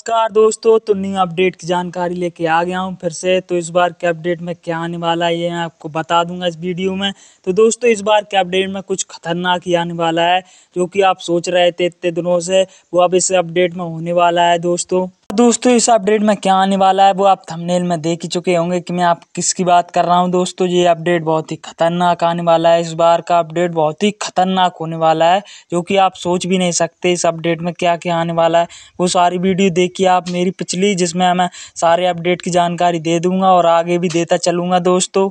नमस्कार दोस्तों तो न्यू अपडेट की जानकारी लेके आ गया हूँ फिर से तो इस बार के अपडेट में क्या आने वाला है ये मैं आपको बता दूंगा इस वीडियो में तो दोस्तों इस बार के अपडेट में कुछ खतरनाक ही आने वाला है जो कि आप सोच रहे थे इतने दिनों से वो अब इस अपडेट में होने वाला है दोस्तों दोस्तों इस अपडेट में क्या आने वाला है वो आप थंबनेल में देख ही चुके होंगे कि मैं आप किसकी बात कर रहा हूं दोस्तों ये अपडेट बहुत ही खतरनाक आने वाला है इस बार का अपडेट बहुत ही खतरनाक होने वाला है जो कि आप सोच भी नहीं सकते इस अपडेट में क्या क्या आने वाला है वो सारी वीडियो देखिए आप मेरी पिछली जिसमें मैं सारे अपडेट की जानकारी दे दूँगा और आगे भी देता चलूँगा दोस्तों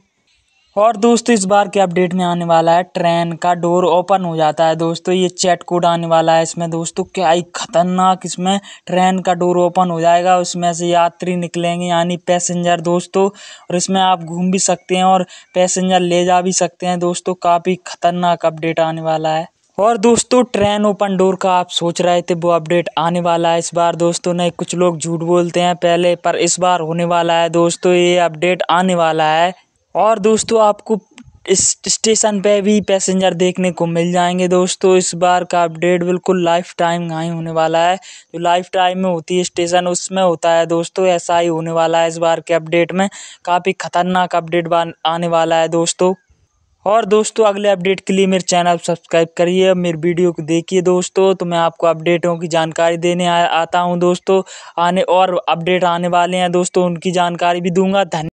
और दोस्तों इस बार के अपडेट में आने वाला है ट्रेन का डोर ओपन हो जाता है दोस्तों ये चैट कोड आने वाला है इसमें दोस्तों क्या ही खतरनाक इसमें ट्रेन का डोर ओपन हो जाएगा उसमें से यात्री निकलेंगे यानी पैसेंजर दोस्तों और इसमें आप घूम भी सकते हैं और पैसेंजर ले जा भी सकते हैं दोस्तों काफ़ी खतरनाक अपडेट आने वाला है और दोस्तों ट्रेन ओपन डोर का आप सोच रहे थे वो अपडेट आने वाला है इस बार दोस्तों नहीं कुछ लोग झूठ बोलते हैं पहले पर इस बार होने वाला है दोस्तों ये अपडेट आने वाला है और दोस्तों आपको इस स्टेशन पे भी पैसेंजर देखने को मिल जाएंगे दोस्तों इस बार का अपडेट बिल्कुल लाइफ टाइम यहाँ ही होने वाला है जो लाइफ टाइम में होती है स्टेशन उसमें होता है दोस्तों ऐसा ही होने वाला है इस बार के अपडेट में काफ़ी खतरनाक अपडेट आने वाला है दोस्तों और दोस्तों अगले अपडेट के लिए मेरे चैनल सब्सक्राइब करिए मेरे वीडियो को देखिए दोस्तों तो मैं आपको अपडेटों की जानकारी देने आ, आता हूँ दोस्तों आने और अपडेट आने वाले हैं दोस्तों उनकी जानकारी भी दूंगा धन्यवाद